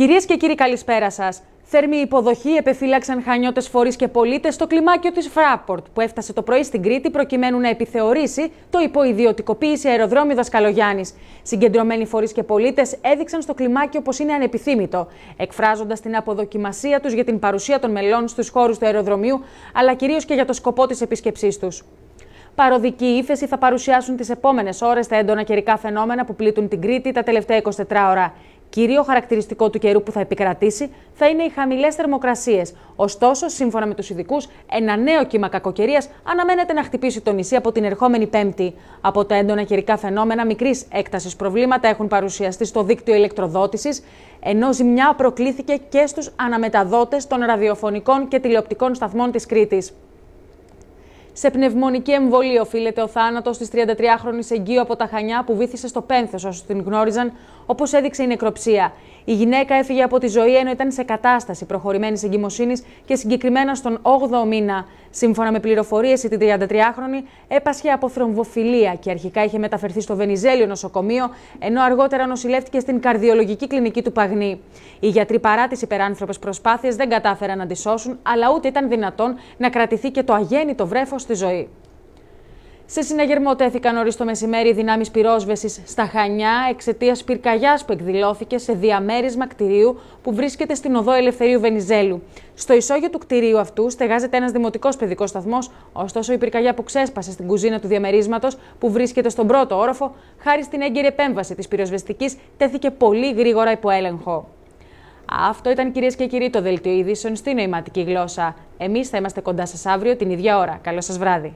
Κυρίες και κύριοι, καλησπέρα σας. Θερμή υποδοχή επεφύλαξαν χανιώτες φορείς και πολίτες στο κλιμάκιο της Φράπορτ, που έφτασε το πρωί στην Κρήτη προκειμένου να επιθεωρήσει το υποειδιωτικοποίηση αεροδρόμιο Δασκαλογιάννης. Συγκεντρωμένοι φορείς και πολίτες έδειξαν στο κλιμάκιο πως είναι ανεπιθύμητο, εκφράζοντας την αποδοκιμασία τους για την παρουσία των μελών στους χώρους του αεροδρομίου, αλλά κυρίως και για το σκοπό της επισκεψή τους. Παροδική ύφεση θα παρουσιάσουν τις επόμενες ώρες τα έντονα καιρικά φαινόμενα που πλήττουν την Κρήτη τα τελευταία 24 ώρα. Κυρίο χαρακτηριστικό του καιρού που θα επικρατήσει θα είναι οι χαμηλές θερμοκρασίες. Ωστόσο, σύμφωνα με τους ειδικούς, ένα νέο κύμα κακοκαιρίας αναμένεται να χτυπήσει το νησί από την ερχόμενη Πέμπτη. Από τα έντονα καιρικά φαινόμενα μικρής έκτασης προβλήματα έχουν παρουσιαστεί στο δίκτυο ηλεκτροδότησης, ενώ ζημιά προκλήθηκε και στους αναμεταδότες των ραδιοφωνικών και τηλεοπτικών σταθμών της Κρήτης. Σε πνευμονική εμβολία οφείλεται ο θάνατος της 33χρονη εγγύου από τα Χανιά που βήθησε στο πένθο όσους την γνώριζαν, όπως έδειξε η νεκροψία. Η γυναίκα έφυγε από τη ζωή ενώ ήταν σε κατάσταση προχωρημένης εγκυμοσύνης και συγκεκριμένα στον 8ο μήνα. Σύμφωνα με πληροφορίες, η 33χρονη έπασχε από θρομβοφιλία και αρχικά είχε μεταφερθεί στο Βενιζέλιο νοσοκομείο, ενώ αργότερα νοσηλεύτηκε στην καρδιολογική κλινική του Παγνή. Οι γιατροί παρά τις υπεράνθρωπες προσπάθειες δεν κατάφεραν να τη σώσουν, αλλά ούτε ήταν δυνατόν να κρατηθεί και το αγέννητο βρέφος στη ζωή. Σε συναγερμό τέθηκαν ορίστο μεσημέρι δυνάμεις πυρόσβεσης στα Χανιά εξαιτίας πυρκαγιάς που εκδηλώθηκε σε διαμέρισμα κτηρίου που βρίσκεται στην οδό Ελευθερίου Βενιζέλου. Στο ισόγειο του κτηρίου αυτού στεγάζεται ένας δημοτικός παιδικός σταθμός, ωστόσο η πυρκαγιά που ξέσπασε στην κουζίνα του διαμερίσματος που βρίσκεται στον πρώτο όροφο, χάρη στην έγκαιρη επέμβαση της πυροσβεστικής, τέθηκε πολύ γρήγορα υπό έλεγχο. Αυτό ήταν κυρίες και κύριοι το δελτίο ειδήσεων στην νοηματική γλώσσα. Εμείς θα είμαστε κοντά σας αύριο την ίδια ώρα. Καλό σας βράδυ.